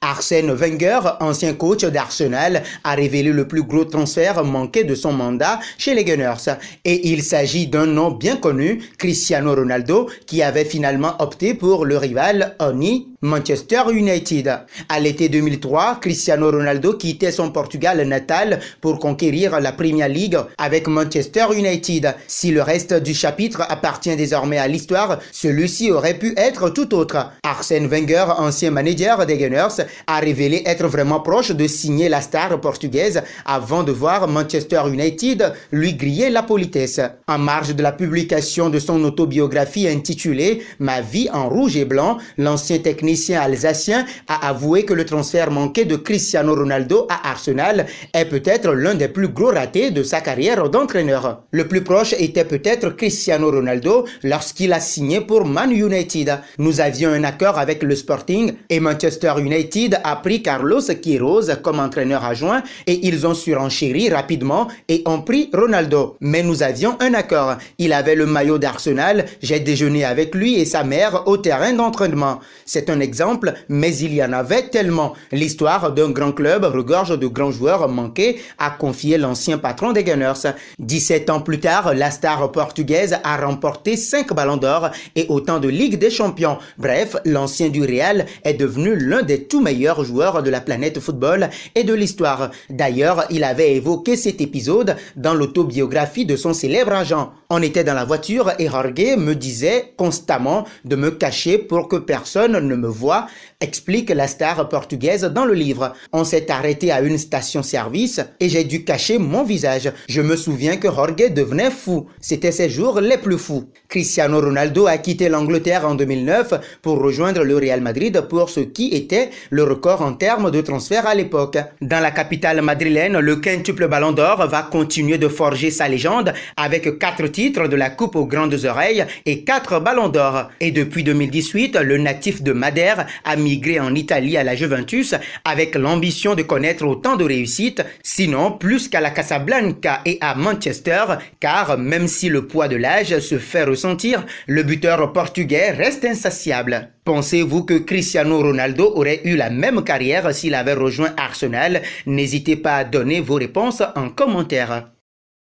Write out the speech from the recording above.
Arsène Wenger, ancien coach d'Arsenal, a révélé le plus gros transfert manqué de son mandat chez les Gunners. Et il s'agit d'un nom bien connu, Cristiano Ronaldo, qui avait finalement opté pour le rival Oni Manchester United. À l'été 2003, Cristiano Ronaldo quittait son Portugal natal pour conquérir la Premier League avec Manchester United. Si le reste du chapitre appartient désormais à l'histoire, celui-ci aurait pu être tout autre. Arsène Wenger, ancien manager des Gunners, a révélé être vraiment proche de signer la star portugaise avant de voir Manchester United lui griller la politesse. En marge de la publication de son autobiographie intitulée Ma vie en rouge et blanc, l'ancien technicien alsacien a avoué que le transfert manqué de Cristiano Ronaldo à Arsenal est peut-être l'un des plus gros ratés de sa carrière d'entraîneur. Le plus proche était peut-être Cristiano Ronaldo lorsqu'il a signé pour Man United. Nous avions un accord avec le Sporting et Manchester United a pris Carlos Quiroz comme entraîneur adjoint et ils ont surenchéri rapidement et ont pris Ronaldo. Mais nous avions un accord. Il avait le maillot d'Arsenal, j'ai déjeuné avec lui et sa mère au terrain d'entraînement. C'est un exemple, mais il y en avait tellement. L'histoire d'un grand club regorge de grands joueurs manqués, a confié l'ancien patron des Gunners. 17 ans plus tard, la star portugaise a remporté 5 ballons d'or et autant de Ligue des Champions. Bref, l'ancien du Real est devenu l'un des tout joueur de la planète football et de l'histoire. D'ailleurs, il avait évoqué cet épisode dans l'autobiographie de son célèbre agent. On était dans la voiture et Jorge me disait constamment de me cacher pour que personne ne me voie, explique la star portugaise dans le livre. On s'est arrêté à une station-service et j'ai dû cacher mon visage. Je me souviens que Jorge devenait fou. C'était ses jours les plus fous. Cristiano Ronaldo a quitté l'Angleterre en 2009 pour rejoindre le Real Madrid pour ce qui était le le record en termes de transfert à l'époque. Dans la capitale madrilène, le quintuple Ballon d'Or va continuer de forger sa légende avec quatre titres de la Coupe aux grandes oreilles et quatre Ballons d'Or. Et depuis 2018, le natif de Madère a migré en Italie à la Juventus avec l'ambition de connaître autant de réussites, sinon plus qu'à la Casablanca et à Manchester, car même si le poids de l'âge se fait ressentir, le buteur portugais reste insatiable. Pensez-vous que Cristiano Ronaldo aurait eu la même carrière s'il avait rejoint Arsenal N'hésitez pas à donner vos réponses en commentaire.